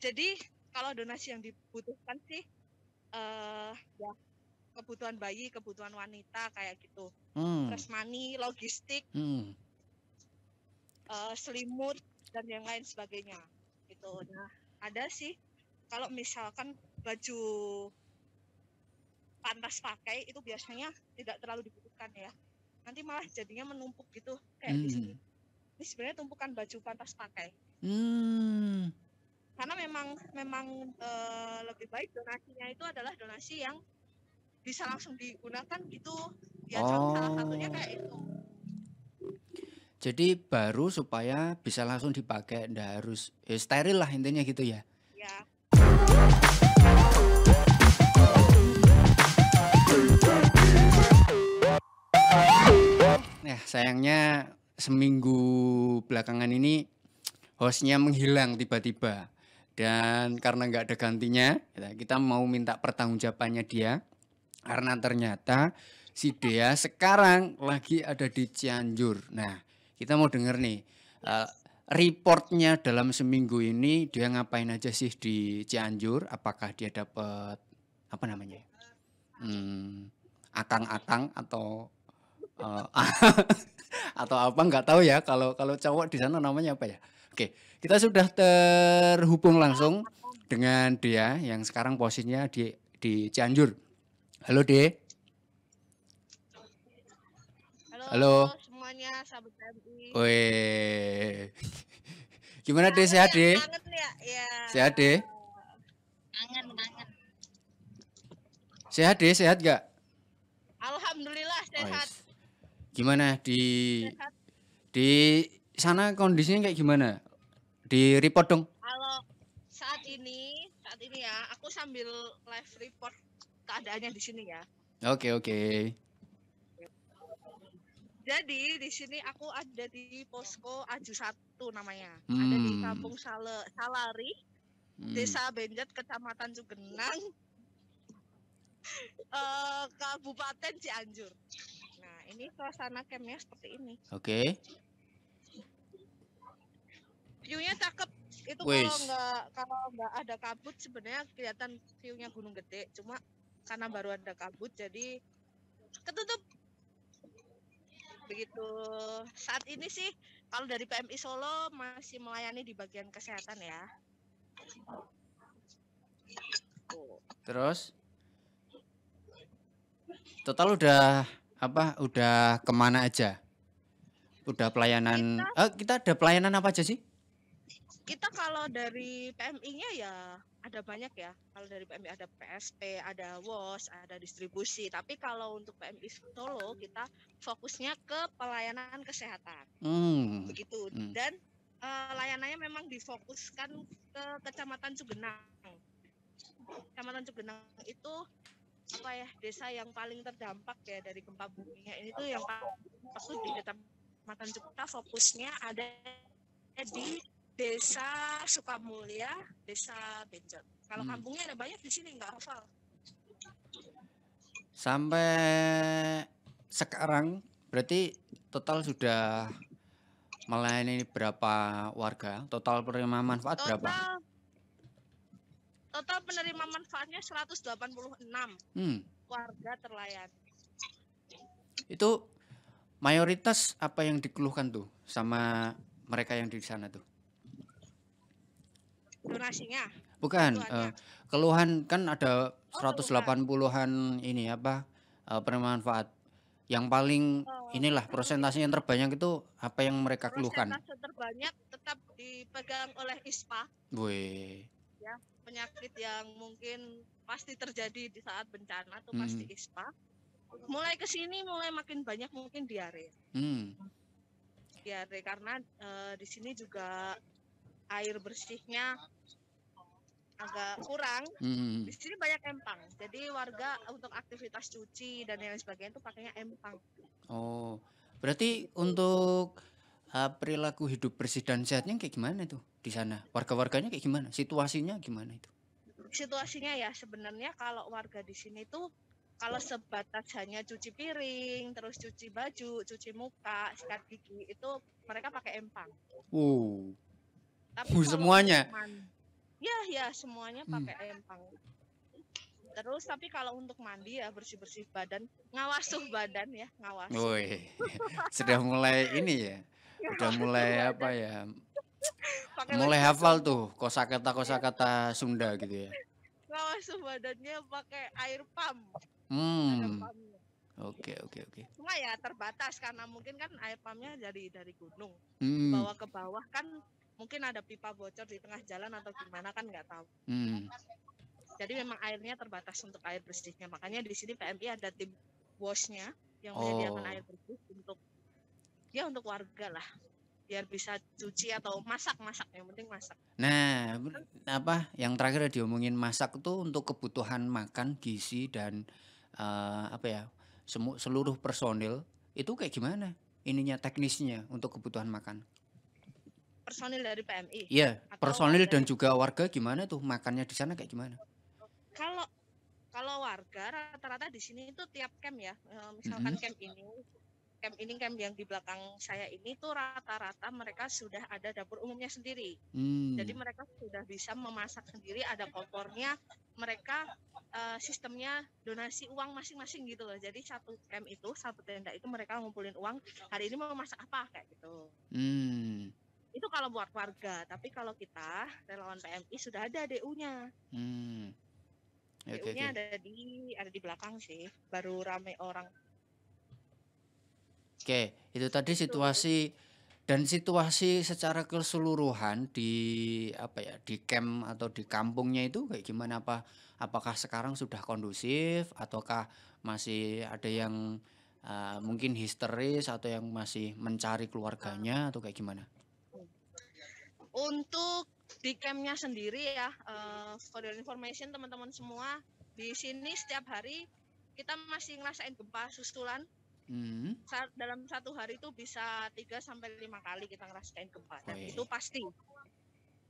jadi kalau donasi yang dibutuhkan sih uh, ya kebutuhan bayi, kebutuhan wanita kayak gitu. Hmm. Resmani, logistik, hmm. uh, selimut dan yang lain sebagainya. Gitu. Nah, ada sih kalau misalkan baju pantas pakai itu biasanya tidak terlalu dibutuhkan ya. Nanti malah jadinya menumpuk gitu kayak hmm. di sini. Ini sebenarnya tumpukan baju pantas pakai. Hmm karena memang memang e, lebih baik donasinya itu adalah donasi yang bisa langsung digunakan gitu ya oh. salah satunya kayak itu jadi baru supaya bisa langsung dipakai ndak harus ya steril lah intinya gitu ya ya Nah, sayangnya seminggu belakangan ini hostnya menghilang tiba-tiba dan karena nggak ada gantinya ya, kita mau minta pertanggungjawabannya dia karena ternyata si Dea sekarang lagi ada di Cianjur nah kita mau dengar nih uh, reportnya dalam seminggu ini dia ngapain aja sih di Cianjur apakah dia dapat apa namanya hmm, akang-akang atau uh, atau apa nggak tahu ya kalau kalau cowok di sana namanya apa ya Oke, kita sudah terhubung langsung dengan dia yang sekarang posisinya di di Cianjur. Halo De. Halo, Halo. semuanya sahabat KMI. Weh. Gimana De? sehat ya? Kangen Ya, ya. Sehat De? Kangen, kangen. Sehat De? sehat gak? Alhamdulillah sehat. yes. Gimana di sehat. di sana kondisinya kayak gimana? Di report dong. Kalau saat ini, saat ini ya, aku sambil live report keadaannya di sini ya. Oke, okay, oke. Okay. Jadi di sini aku ada di posko Aju Satu namanya. Hmm. Ada di hmm. Kampung Sale, Salari, hmm. Desa Benjat, Kecamatan Cugenang, uh, eh, Kabupaten Cianjur. Nah, ini suasana campnya seperti ini. Oke. Okay. View-nya cakep. Itu kalau nggak kalau nggak ada kabut sebenarnya kelihatan view-nya Gunung Gede. Cuma karena baru ada kabut jadi ketutup. Begitu. Saat ini sih kalau dari PMI Solo masih melayani di bagian kesehatan ya. Terus total udah apa? Udah kemana aja? Udah pelayanan? Kita, eh, kita ada pelayanan apa aja sih? kita kalau dari PMI-nya ya ada banyak ya. Kalau dari PMI ada PSP, ada WOS, ada distribusi. Tapi kalau untuk PMI Solo kita fokusnya ke pelayanan kesehatan. Hmm. Begitu. Hmm. Dan uh, layanannya memang difokuskan ke Kecamatan Cugenang. Kecamatan Cugenang itu apa ya desa yang paling terdampak ya dari gempa bumi-nya ini tuh yang paling di Kecamatan Cugenang fokusnya ada di Desa Sukamulya, Desa Benjot. Kalau hmm. kampungnya ada banyak di sini nggak hafal. Sampai sekarang berarti total sudah melayani berapa warga? Total penerima manfaat total, berapa? Total penerima manfaatnya 186 hmm. warga terlayani. Itu mayoritas apa yang dikeluhkan tuh sama mereka yang di sana tuh? durasinya bukan uh, keluhan kan ada oh, 180-an ini apa uh, bermanfaat yang paling oh. inilah persentase yang terbanyak itu apa yang mereka keluhkan persentase terbanyak tetap dipegang oleh ISPA Wih. ya penyakit yang mungkin pasti terjadi di saat bencana itu hmm. pasti ISPA mulai ke sini mulai makin banyak mungkin diare hmm. diare karena uh, di sini juga air bersihnya agak kurang. Hmm. Di sini banyak empang. Jadi warga untuk aktivitas cuci dan lain sebagainya itu pakainya empang. Oh, berarti untuk uh, perilaku hidup bersih dan sehatnya kayak gimana itu di sana? Warga-warganya kayak gimana? Situasinya gimana itu? Situasinya ya sebenarnya kalau warga di sini itu kalau sebatas hanya cuci piring, terus cuci baju, cuci muka, sikat gigi itu mereka pakai empang. Wow, tapi semuanya. Mandi, ya, ya semuanya hmm. pakai hmm. empang. Terus tapi kalau untuk mandi ya bersih-bersih badan, ngawasuh badan ya, ngawasuh. Woi. Oh, iya. Sudah mulai ini ya. Sudah mulai apa ya? mulai hafal tuh kosakata kosakata Sunda gitu ya. Ngawasuh badannya pakai air pam. Hmm. Oke oke oke. Cuma ya terbatas karena mungkin kan air pamnya dari dari gunung hmm. bawa ke bawah kan mungkin ada pipa bocor di tengah jalan atau gimana kan nggak tahu. Hmm. Jadi memang airnya terbatas untuk air bersihnya. Makanya di sini PMI ada tim washnya yang oh. menyediakan air bersih untuk ya untuk warga lah biar bisa cuci atau masak masak yang penting masak. Nah, apa yang terakhir diomongin masak tuh untuk kebutuhan makan, gizi dan uh, apa ya semu seluruh personil itu kayak gimana ininya teknisnya untuk kebutuhan makan? personil dari PMI? Iya, yeah, personil dan gitu? juga warga gimana tuh makannya di sana kayak gimana? Kalau kalau warga rata-rata di sini itu tiap camp ya, eh, misalkan mm -hmm. camp ini, camp ini camp yang di belakang saya ini tuh rata-rata mereka sudah ada dapur umumnya sendiri. Mm. Jadi mereka sudah bisa memasak sendiri, ada kompornya, mereka uh, sistemnya donasi uang masing-masing gitu loh. Jadi satu camp itu, satu tenda itu mereka ngumpulin uang hari ini mau masak apa kayak gitu. Mm itu kalau buat warga tapi kalau kita relawan PMI sudah ada DU-nya hmm. okay, DU-nya okay. ada di ada di belakang sih baru rame orang oke okay. itu tadi gitu. situasi dan situasi secara keseluruhan di apa ya di camp atau di kampungnya itu kayak gimana apa apakah sekarang sudah kondusif ataukah masih ada yang uh, mungkin histeris atau yang masih mencari keluarganya atau kayak gimana? Untuk di campnya sendiri ya, uh, for your information teman-teman semua, di sini setiap hari kita masih ngerasain gempa susulan. hmm. Sa dalam satu hari itu bisa 3 sampai lima kali kita ngerasain gempa. Dan Wee. itu pasti.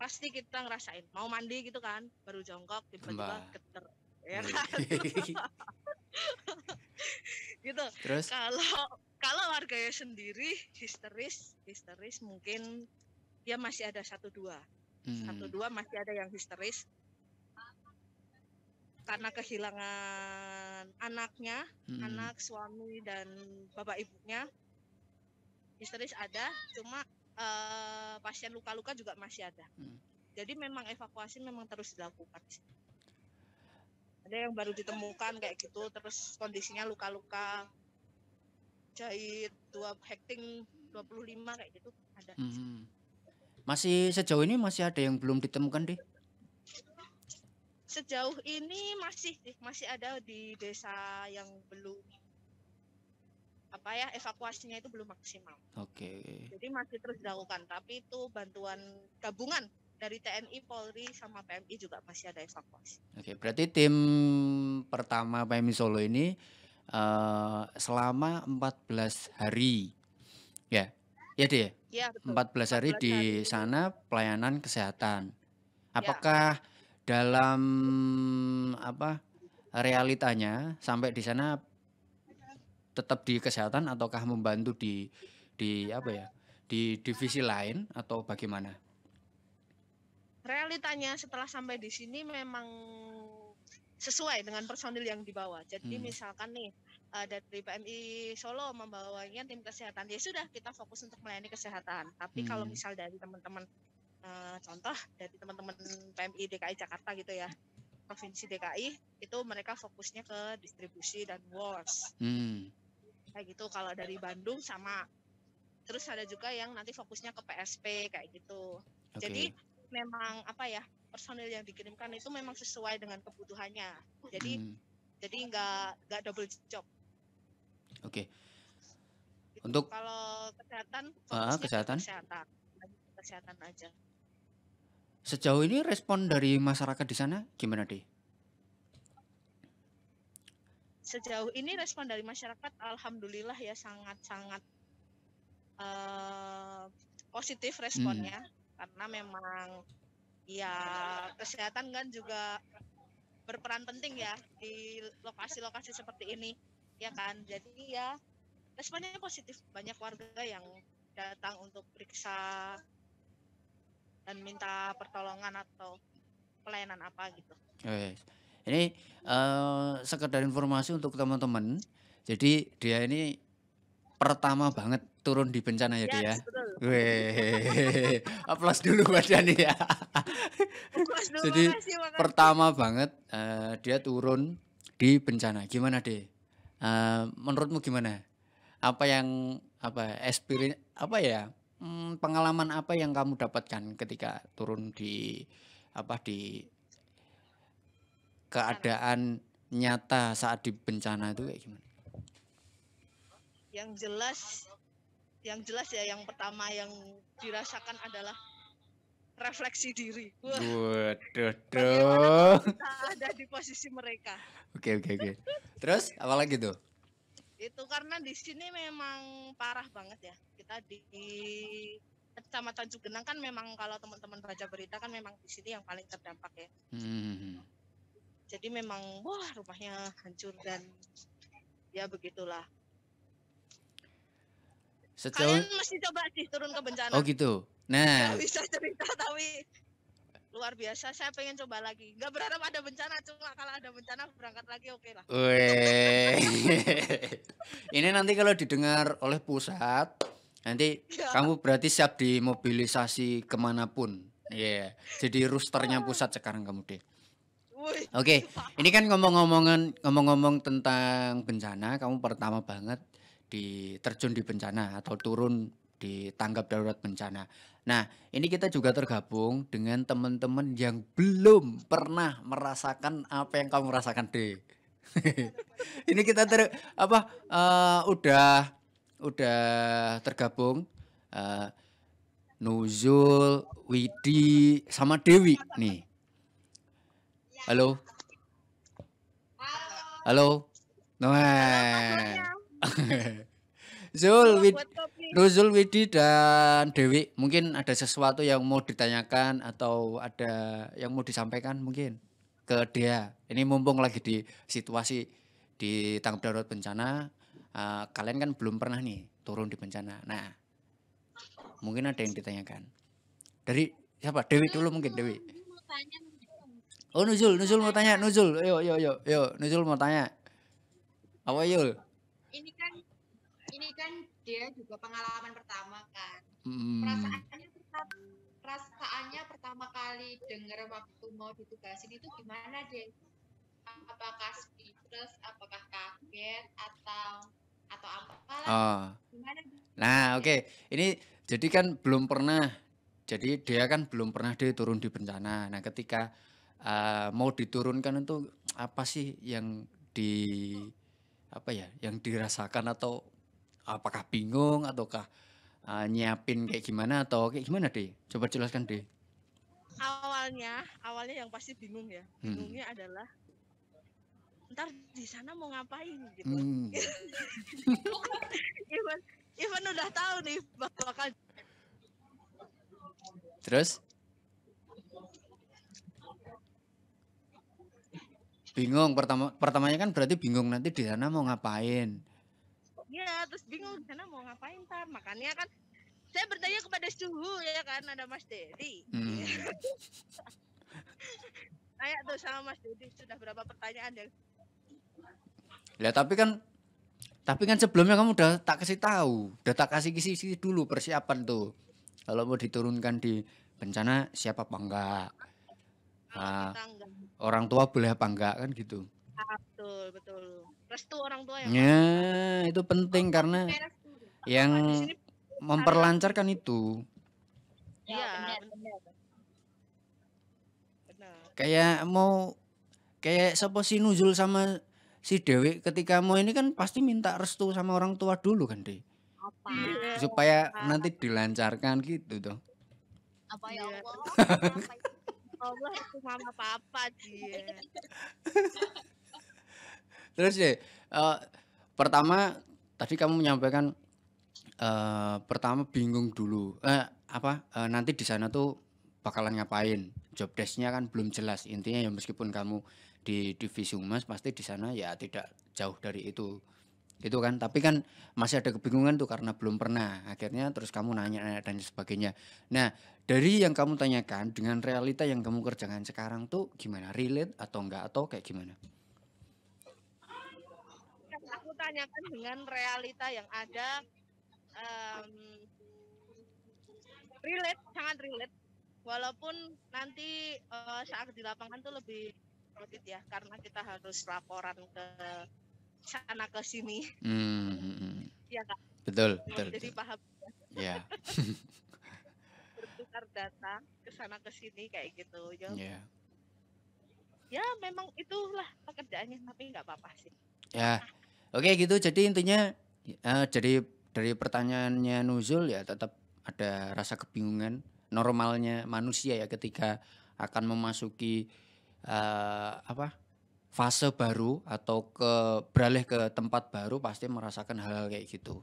Pasti kita ngerasain. Mau mandi gitu kan, baru jongkok tiba-tiba keter Ya kan? gitu. kalau kalau warganya sendiri histeris, histeris mungkin dia masih ada satu dua hmm. satu dua masih ada yang histeris karena kehilangan anaknya hmm. anak suami dan bapak ibunya histeris ada cuma uh, pasien luka-luka juga masih ada hmm. jadi memang evakuasi memang terus dilakukan ada yang baru ditemukan kayak gitu terus kondisinya luka-luka jahit dua hekting 25 kayak gitu ada hmm. Masih sejauh ini masih ada yang belum ditemukan deh? Sejauh ini masih masih ada di desa yang belum apa ya evakuasinya itu belum maksimal. Oke. Okay. Jadi masih terus dilakukan, tapi itu bantuan gabungan dari TNI, Polri sama PMI juga masih ada evakuasi. Oke, okay, berarti tim pertama PMI Solo ini uh, selama 14 hari. Ya. Ya deh. Ya? Ya, betul. 14 hari di sana pelayanan kesehatan. Iya. Apakah ya. dalam apa realitanya sampai di sana tetap di kesehatan ataukah membantu di di apa ya? di divisi lain atau bagaimana? Realitanya setelah sampai di sini memang sesuai dengan personil yang dibawa. Jadi hmm. misalkan nih uh, dari PMI Solo membawanya tim kesehatan ya sudah kita fokus untuk melayani kesehatan tapi hmm. kalau misal dari teman-teman uh, contoh dari teman-teman PMI DKI Jakarta gitu ya provinsi DKI itu mereka fokusnya ke distribusi dan wars hmm. kayak gitu kalau dari Bandung sama terus ada juga yang nanti fokusnya ke PSP kayak gitu okay. jadi memang apa ya personil yang dikirimkan itu memang sesuai dengan kebutuhannya jadi hmm jadi nggak nggak double job Oke. Okay. Untuk kalau kesehatan, ah, kesehatan. Kesehatan. Kesehatan aja. Sejauh ini respon dari masyarakat di sana gimana, deh? Sejauh ini respon dari masyarakat alhamdulillah ya sangat-sangat uh, positif responnya hmm. karena memang ya kesehatan kan juga berperan penting ya di lokasi-lokasi seperti ini ya kan jadi ya responnya positif banyak warga yang datang untuk periksa dan minta pertolongan atau pelayanan apa gitu. Yes. Ini uh, sekedar informasi untuk teman-teman. Jadi dia ini pertama banget turun di bencana ya, dia. Weh, aplaus dulu buat Dani ya. Jadi makasih, makasih. pertama banget uh, dia turun di bencana. Gimana deh? Uh, menurutmu gimana? Apa yang apa experience apa ya? Hmm, pengalaman apa yang kamu dapatkan ketika turun di apa di keadaan nyata saat di bencana itu kayak gimana? Yang jelas yang jelas ya yang pertama yang dirasakan adalah refleksi diri. Waduh, Kita ada di posisi mereka. Oke, oke, oke. Terus apa lagi tuh? Itu karena di sini memang parah banget ya. Kita di Kecamatan Cugenang kan memang kalau teman-teman baca berita kan memang di sini yang paling terdampak ya. Hmm. Jadi memang wah rumahnya hancur dan ya begitulah. Sejauh... Kalian mesti coba sih turun ke bencana. Oh gitu. Nah, Gak bisa cerita tapi luar biasa. Saya pengen coba lagi. Gak berharap ada bencana, cuma kalau ada bencana berangkat lagi oke okay lah. Weh. Ini nanti kalau didengar oleh pusat, nanti ya. kamu berarti siap dimobilisasi kemanapun. Iya, yeah. jadi rusternya pusat sekarang kamu deh. Oke, okay. ini kan ngomong-ngomongan ngomong-ngomong tentang bencana, kamu pertama banget di terjun di bencana atau turun di tanggap darurat bencana. Nah, ini kita juga tergabung dengan teman-teman yang belum pernah merasakan apa yang kamu rasakan, deh. ini kita ter apa uh, udah udah tergabung uh, Nuzul, Widi, sama Dewi nih. Halo. Halo. Halo. Halo Zul, Wid, Ruzul Widi dan Dewi, mungkin ada sesuatu yang mau ditanyakan atau ada yang mau disampaikan mungkin ke dia. Ini mumpung lagi di situasi di tanggap darurat bencana, uh, kalian kan belum pernah nih turun di bencana. Nah, mungkin ada yang ditanyakan. Dari siapa? Dewi dulu mungkin Dewi. Oh Nuzul, Nuzul mau tanya, Nuzul, yo yo yo yo, Nuzul mau tanya. Apa yuk? dia juga pengalaman pertama kan. Hmm. Perasaannya perasaannya pertama kali denger waktu mau ditugasin itu gimana deh? Apakah speechless, apakah kaget atau atau apa lah? Oh. Gimana? Nah, oke. Okay. Iya. Ini jadi kan belum pernah jadi dia kan belum pernah dia turun di bencana. Nah, ketika uh, mau diturunkan itu apa sih yang di apa ya yang dirasakan atau apakah bingung ataukah uh, nyiapin kayak gimana atau kayak gimana deh? Coba jelaskan deh. Awalnya, awalnya yang pasti bingung ya. Hmm. Bingungnya hmm. adalah ntar di sana mau ngapain gitu. Hmm. even, even udah tahu nih bakal Terus? Bingung pertama pertamanya kan berarti bingung nanti di sana mau ngapain. Iya, terus bingung di sana mau ngapain tar. Makannya kan saya bertanya kepada suhu ya kan ada Mas Dedi. Hmm. tuh sama Mas Dedi sudah berapa pertanyaan yang Ya tapi kan tapi kan sebelumnya kamu udah tak kasih tahu, udah tak kasih kisi-kisi dulu persiapan tuh. Kalau mau diturunkan di bencana siapa apa enggak? Nah, orang tua boleh apa enggak kan gitu betul betul restu orang tua yang ya ya itu penting oh, karena yang sini, memperlancarkan karena... itu ya, ya kayak mau kayak siapa si Nuzul sama si Dewi ketika mau ini kan pasti minta restu sama orang tua dulu kan deh apa iya. supaya apa? Iya. nanti dilancarkan gitu tuh apa ya iya. Allah ya? Allah itu mama papa dia Terus ya uh, pertama tadi kamu menyampaikan uh, pertama bingung dulu. Uh, apa uh, nanti di sana tuh bakalan ngapain? Job desknya kan belum jelas. Intinya ya meskipun kamu di divisi humas pasti di sana ya tidak jauh dari itu itu kan tapi kan masih ada kebingungan tuh karena belum pernah akhirnya terus kamu nanya nanya dan sebagainya nah dari yang kamu tanyakan dengan realita yang kamu kerjakan sekarang tuh gimana relate atau enggak atau kayak gimana tanyakan dengan realita yang ada um, relate sangat relate walaupun nanti uh, saat di lapangan tuh lebih sulit ya karena kita harus laporan ke sana ke sini hmm. ya kak betul betul jadi betul. paham ya bertukar data ke sana ke sini kayak gitu ya yeah. ya memang itulah pekerjaannya tapi nggak apa-apa sih ya yeah. Oke gitu. Jadi intinya uh, dari dari pertanyaannya Nuzul ya tetap ada rasa kebingungan normalnya manusia ya ketika akan memasuki uh, apa fase baru atau ke beralih ke tempat baru pasti merasakan hal-hal kayak gitu.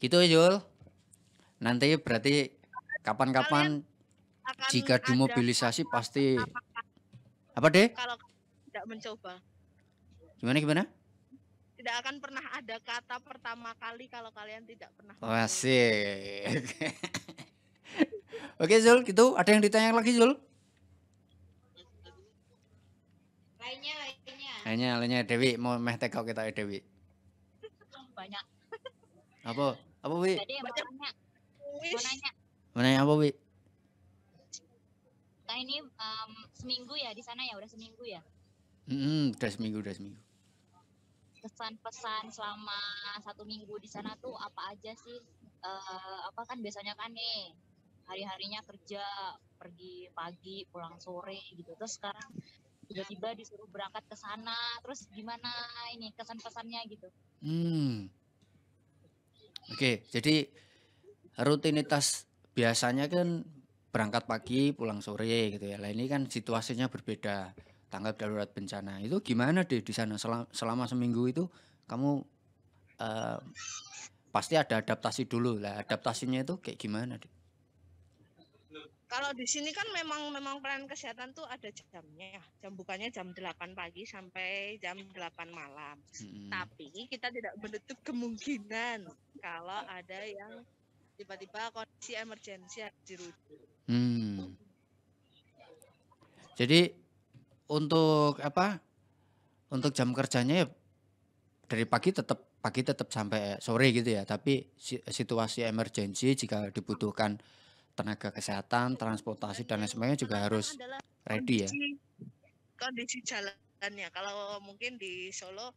Gitu Yul. Ya, Nanti berarti kapan-kapan jika dimobilisasi pasti apa deh? Kalau tidak mencoba. Gimana gimana? tidak akan pernah ada kata pertama kali kalau kalian tidak pernah. Oh, asik. Oke Zul, gitu. Ada yang ditanya lagi Zul? Lainnya, lainnya. Lainnya, lainnya Dewi. Mau meh tekau kita eh, Dewi. Banyak. Apa? Apa Wi? Tadi mau nanya. Mau nanya. apa Wi? Nah ini um, seminggu ya di sana ya udah seminggu ya. Hmm, udah seminggu, udah seminggu kesan pesan selama satu minggu di sana tuh apa aja sih? Uh, apa kan biasanya kan nih hari-harinya kerja pergi pagi pulang sore gitu. Terus sekarang tiba-tiba disuruh berangkat ke sana. Terus gimana ini kesan pesannya gitu? Hmm. Oke, jadi rutinitas biasanya kan berangkat pagi pulang sore gitu ya. Lah ini kan situasinya berbeda tanggap darurat bencana itu gimana deh di sana selama, selama seminggu itu kamu uh, pasti ada adaptasi dulu lah adaptasinya itu kayak gimana deh kalau di sini kan memang memang pelayanan kesehatan tuh ada jamnya jam bukanya jam 8 pagi sampai jam 8 malam hmm. tapi kita tidak menutup kemungkinan kalau ada yang tiba-tiba kondisi emergensi harus dirujuk hmm. jadi untuk apa? Untuk jam kerjanya ya dari pagi tetap pagi tetap sampai sore gitu ya. Tapi situasi emergensi jika dibutuhkan tenaga kesehatan, transportasi dan lain sebagainya juga harus ready ya. Kondisi jalannya kalau mungkin di Solo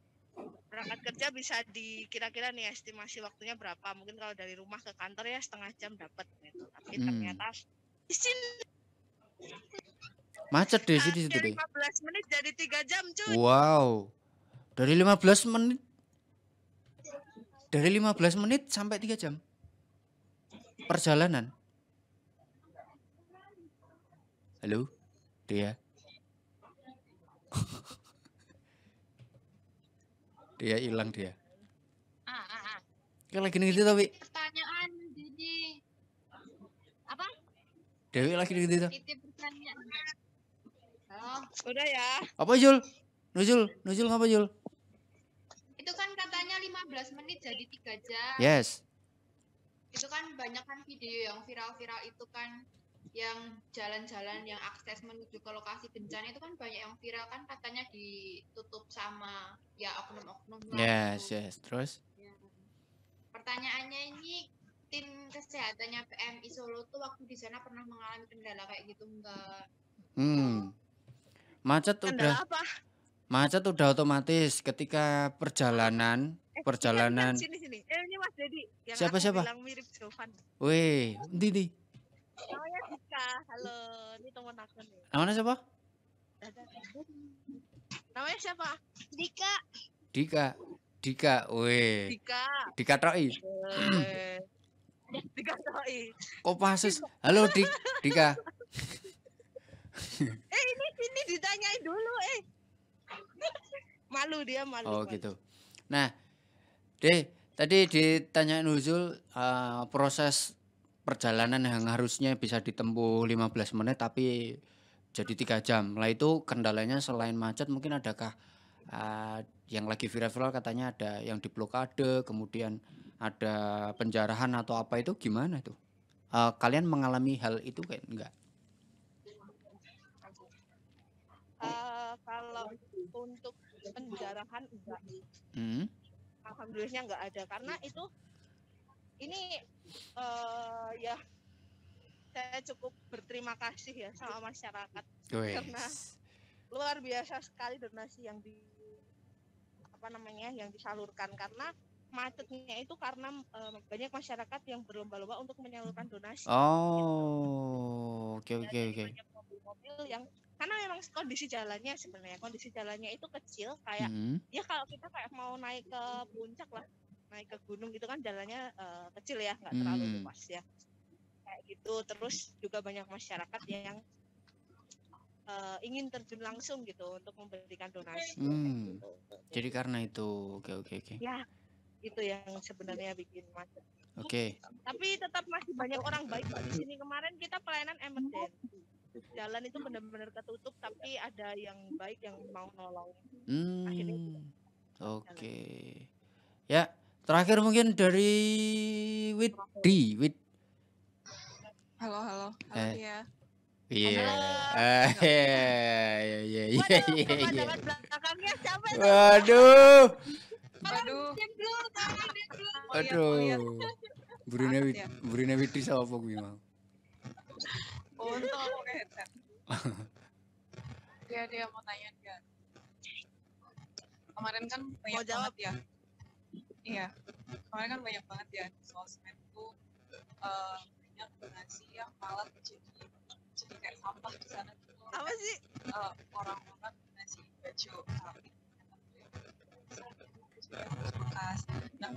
berangkat kerja bisa di kira-kira nih estimasi waktunya berapa mungkin kalau dari rumah ke kantor ya setengah jam dapat gitu tapi hmm. ternyata di sini Macet deh sih di situ deh. 15 menit jadi 3 jam, cuy. Wow. Dari 15 menit dari 15 menit sampai 3 jam perjalanan. Halo, dia. Ya. dia ya, hilang dia. Ya. Ah, ah, ah. Kayak lagi gitu tapi. Pertanyaan jadi Apa? Dewi lagi gitu. Titip Udah ya. Apa Jul? Nuzul, Nuzul ngapa Jul? Itu kan katanya 15 menit jadi 3 jam. Yes. Itu kan banyak kan video yang viral-viral itu kan yang jalan-jalan yang akses menuju ke lokasi bencana itu kan banyak yang viral kan katanya ditutup sama ya oknum-oknum. Yes, itu. yes. Terus? Ya. Pertanyaannya ini tim kesehatannya PMI Solo tuh waktu di sana pernah mengalami kendala kayak gitu enggak? Hmm. Macet Kendala udah apa? Macet udah otomatis ketika perjalanan eh, perjalanan. sini sini. Eh, ini Mas Dedi yang siapa siapa? Bilang mirip Jovan. Wih, Didi. Namanya oh, Dika. Halo, ini teman aku nih. Namanya siapa? Namanya siapa? Dika. Dika. Dika, weh. Dika. Dika Troi. Dika Troi. Kopassus. Halo Dik, Dika. eh ini ini ditanyain dulu eh malu dia malu oh malu. gitu nah deh tadi ditanyain Huzul uh, eh, proses perjalanan yang harusnya bisa ditempuh 15 menit tapi jadi tiga jam lah itu kendalanya selain macet mungkin adakah uh, yang lagi viral-viral katanya ada yang di blokade kemudian ada penjarahan atau apa itu gimana itu uh, kalian mengalami hal itu kayak enggak Kalau untuk penjarahan enggak. Hmm. Alhamdulillahnya enggak ada karena itu ini uh, ya saya cukup berterima kasih ya sama masyarakat yes. karena luar biasa sekali donasi yang di apa namanya yang disalurkan karena macetnya itu karena eh, banyak masyarakat yang berlomba-lomba untuk menyalurkan donasi. Oh, oke oke oke. Banyak mobil-mobil yang karena memang kondisi jalannya sebenarnya kondisi jalannya itu kecil kayak hmm. ya kalau kita kayak mau naik ke puncak lah naik ke gunung gitu kan jalannya uh, kecil ya nggak terlalu hmm. luas ya kayak gitu terus juga banyak masyarakat yang uh, ingin terjun langsung gitu untuk memberikan donasi hmm. gitu. jadi karena itu oke oke oke ya itu yang sebenarnya bikin macet Oke. Okay. Tapi tetap masih banyak orang baik di sini. Kemarin kita pelayanan emergency jalan itu benar-benar ketutup tapi ada yang baik yang mau nolong hmm. oke okay. ya terakhir mungkin dari Widi Wid halo halo halo eh. ya Iya, eh, iya, iya, iya, iya. Waduh, iya, iya. Ya? waduh. Waduh, Aduh. Bruna Witri sama Pogwi mau. Untung aku Dia dia mau tanya dia Kemarin kan banyak mau jawab ya. Iya. Kemarin kan banyak banget ya di sosmed tuh eh, uh, banyak donasi yang malah jadi jadi kayak sampah di sana gitu. Apa sih? Uh, eh, orang-orang donasi baju bekas. Nah,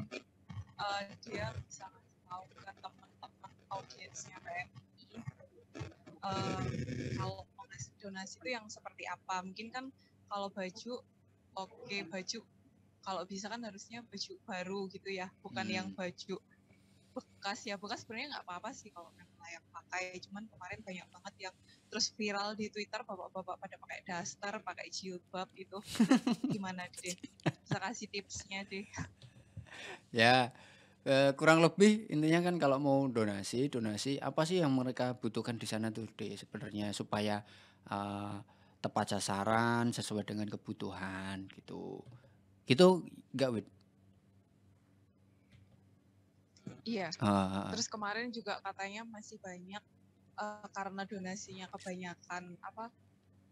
uh, dia bisa ngasih tahu ke teman-teman audiensnya kayak Eh, kalau ngasih donasi itu yang seperti apa mungkin kan kalau baju oke okay, baju kalau bisa kan harusnya baju baru gitu ya bukan hmm. yang baju bekas ya bekas sebenarnya nggak apa-apa sih kalau memang layak pakai cuman kemarin banyak banget yang terus viral di Twitter bapak-bapak pada pakai daster pakai jilbab itu, gimana deh bisa kasih tipsnya deh ya Eh, kurang lebih intinya kan kalau mau donasi donasi apa sih yang mereka butuhkan di sana tuh deh sebenarnya supaya uh, tepat sasaran sesuai dengan kebutuhan gitu gitu nggak wit iya uh, terus kemarin juga katanya masih banyak uh, karena donasinya kebanyakan apa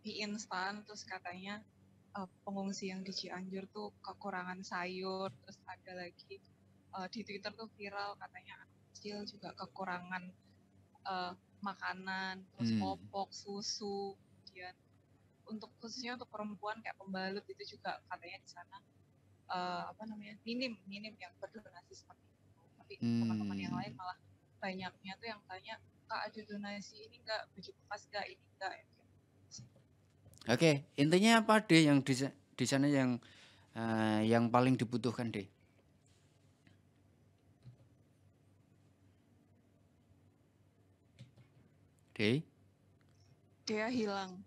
di instan terus katanya uh, pengungsi yang di Cianjur tuh kekurangan sayur terus ada lagi uh, di Twitter tuh viral katanya kecil juga kekurangan uh, makanan, terus hmm. popok, susu, kemudian untuk khususnya untuk perempuan kayak pembalut itu juga katanya di sana uh, apa namanya minim minim yang berdonasi seperti itu. Tapi teman teman-teman yang lain hmm. malah banyaknya tuh yang tanya kak ada donasi ini enggak baju bekas enggak ini enggak. Ya, gitu. Oke, okay. intinya apa deh yang di, di sana yang uh, yang paling dibutuhkan deh? okay. dia hilang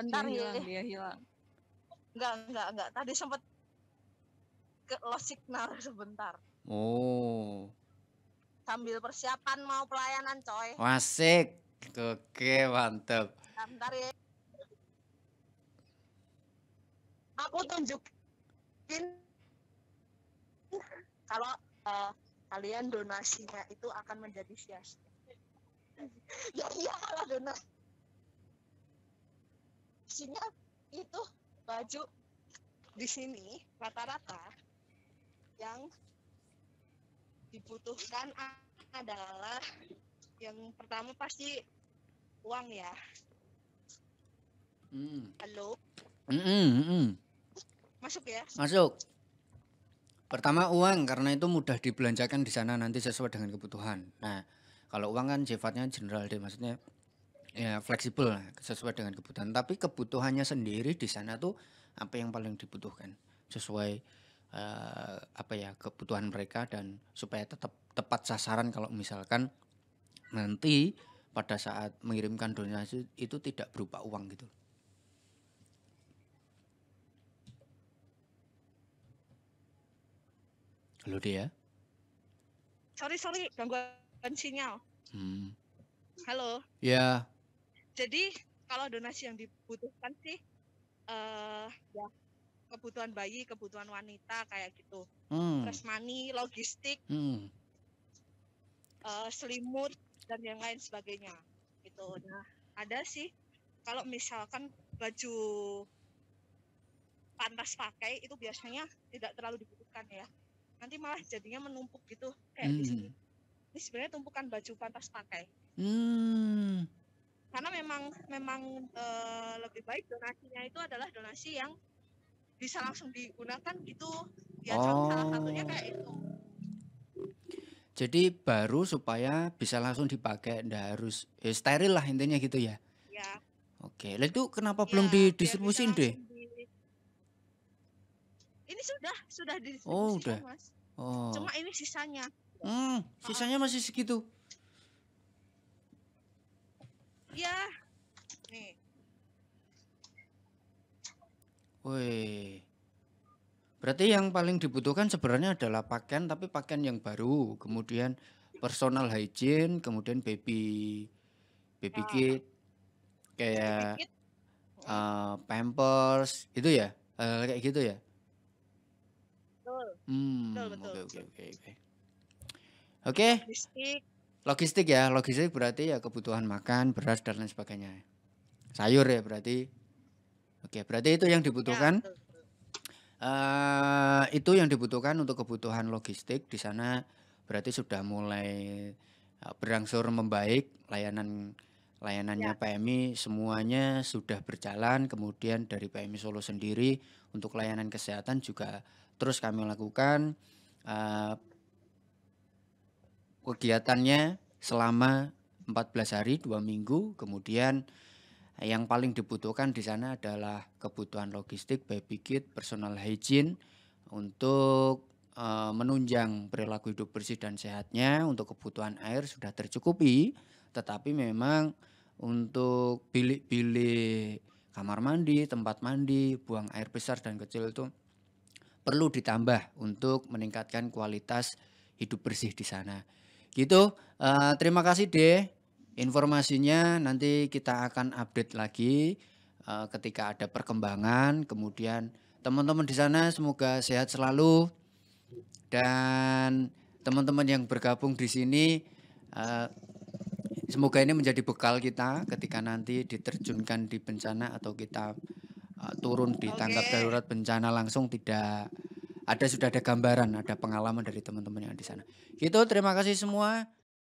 bentar dia ya. hilang dia hilang enggak enggak enggak tadi sempat ke lost signal sebentar oh sambil persiapan mau pelayanan coy Masik. oke mantep bentar ya aku tunjukin kalau uh, kalian donasinya itu akan menjadi sia-sia. ya iya donasi. donasinya itu baju di sini rata-rata yang dibutuhkan adalah yang pertama pasti uang ya. Mm. Halo. Mm -mm, mm -mm. Masuk ya? Masuk. Pertama uang karena itu mudah dibelanjakan di sana nanti sesuai dengan kebutuhan. Nah, kalau uang kan sifatnya general deh maksudnya ya fleksibel sesuai dengan kebutuhan. Tapi kebutuhannya sendiri di sana tuh apa yang paling dibutuhkan sesuai uh, apa ya kebutuhan mereka dan supaya tetap tepat sasaran kalau misalkan nanti pada saat mengirimkan donasi itu tidak berupa uang gitu. Halo dia. Sorry sorry gangguan sinyal. Hmm. Halo. Ya. Jadi kalau donasi yang dibutuhkan sih uh, ya kebutuhan bayi, kebutuhan wanita kayak gitu. Hmm. money logistik, hmm. uh, selimut dan yang lain sebagainya gitu. Nah ada sih kalau misalkan baju pantas pakai itu biasanya tidak terlalu dibutuhkan ya nanti malah jadinya menumpuk gitu kayak hmm. di sini ini sebenarnya tumpukan baju pantas pakai hmm. karena memang memang e, lebih baik donasinya itu adalah donasi yang bisa langsung digunakan gitu ya oh. salah satunya kayak itu jadi baru supaya bisa langsung dipakai ndak harus ya, steril lah intinya gitu ya ya oke itu kenapa ya, belum didistribusin deh ini sudah sudah di oh, udah. Mas. Oh. Cuma ini sisanya. Hmm, sisanya masih segitu. Iya. Nih. Woi. Berarti yang paling dibutuhkan sebenarnya adalah pakaian tapi pakaian yang baru, kemudian personal hygiene, kemudian baby baby ya. kit kayak baby kit. Uh, pampers itu ya. Uh, kayak gitu ya. Hmm, oke Logistik. ya, logistik berarti ya kebutuhan makan, beras dan lain sebagainya. Sayur ya berarti. Oke, berarti itu yang ya, dibutuhkan. Uh, itu yang dibutuhkan untuk kebutuhan logistik di sana berarti sudah mulai eh, berangsur membaik layanan layanannya ya. PMI semuanya sudah berjalan kemudian dari PMI Solo sendiri untuk layanan kesehatan juga terus kami lakukan uh, kegiatannya selama 14 hari dua minggu kemudian yang paling dibutuhkan di sana adalah kebutuhan logistik baby kit personal hygiene untuk uh, menunjang perilaku hidup bersih dan sehatnya untuk kebutuhan air sudah tercukupi tetapi memang untuk bilik-bilik kamar mandi, tempat mandi, buang air besar dan kecil itu perlu ditambah untuk meningkatkan kualitas hidup bersih di sana. Gitu, uh, terima kasih deh informasinya. Nanti kita akan update lagi uh, ketika ada perkembangan. Kemudian teman-teman di sana semoga sehat selalu dan teman-teman yang bergabung di sini. Uh, semoga ini menjadi bekal kita ketika nanti diterjunkan di bencana atau kita Ah, turun di tanggap darurat bencana langsung tidak ada sudah ada gambaran, ada pengalaman dari teman-teman yang di sana. Gitu, terima kasih semua.